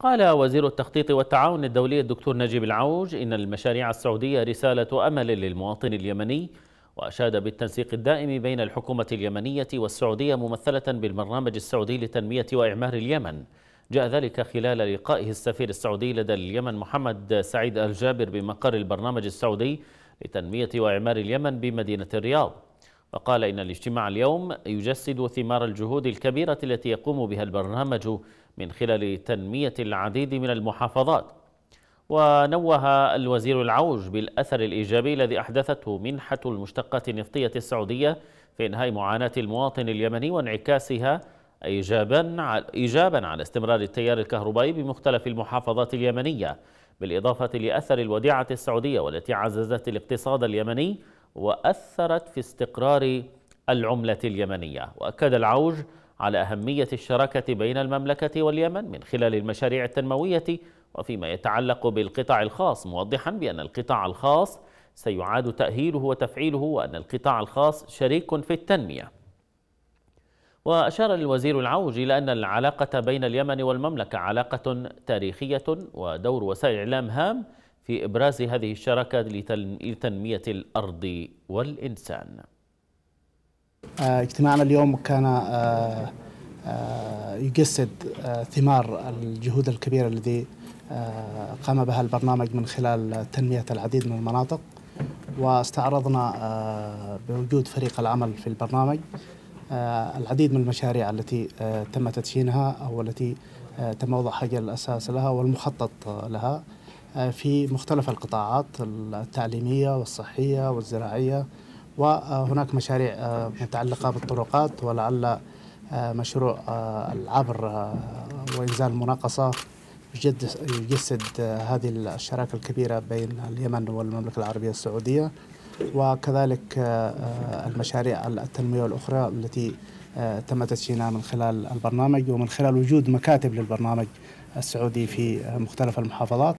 قال وزير التخطيط والتعاون الدولي الدكتور نجيب العوج إن المشاريع السعودية رسالة أمل للمواطن اليمني وأشاد بالتنسيق الدائم بين الحكومة اليمنية والسعودية ممثلة بالبرنامج السعودي لتنمية وإعمار اليمن جاء ذلك خلال لقائه السفير السعودي لدى اليمن محمد سعيد الجابر بمقر البرنامج السعودي لتنمية وإعمار اليمن بمدينة الرياض وقال إن الاجتماع اليوم يجسد ثمار الجهود الكبيرة التي يقوم بها البرنامج من خلال تنمية العديد من المحافظات ونوه الوزير العوج بالأثر الإيجابي الذي أحدثته منحة المشتقات النفطية السعودية في إنهاء معاناة المواطن اليمني وانعكاسها إيجابا إيجابا على استمرار التيار الكهربائي بمختلف المحافظات اليمنية بالإضافة لأثر الوديعة السعودية والتي عززت الاقتصاد اليمني وأثرت في استقرار العملة اليمنية وأكد العوج على أهمية الشراكة بين المملكة واليمن من خلال المشاريع التنموية وفيما يتعلق بالقطاع الخاص موضحا بأن القطاع الخاص سيعاد تأهيله وتفعيله وأن القطاع الخاص شريك في التنمية وأشار الوزير العوج إلى أن العلاقة بين اليمن والمملكة علاقة تاريخية ودور وسائل إعلام هام في إبراز هذه الشراكة لتنمية الأرض والإنسان آه، اجتماعنا اليوم كان آه، آه، يجسد ثمار الجهود الكبيرة الذي قام بها البرنامج من خلال تنمية العديد من المناطق واستعرضنا بوجود فريق العمل في البرنامج العديد من المشاريع التي تم تدشينها أو التي تم وضع حجر الأساس لها والمخطط لها في مختلف القطاعات التعليمية والصحية والزراعية وهناك مشاريع آه، متعلقة بالطرقات ولعل آه، مشروع آه، العبر وإنزال مناقصة يجسد هذه الشراكة الكبيرة بين اليمن والمملكة العربية السعودية وكذلك المشاريع التنميه الأخرى التي تم تدشينها من خلال البرنامج ومن خلال وجود مكاتب للبرنامج السعودي في مختلف المحافظات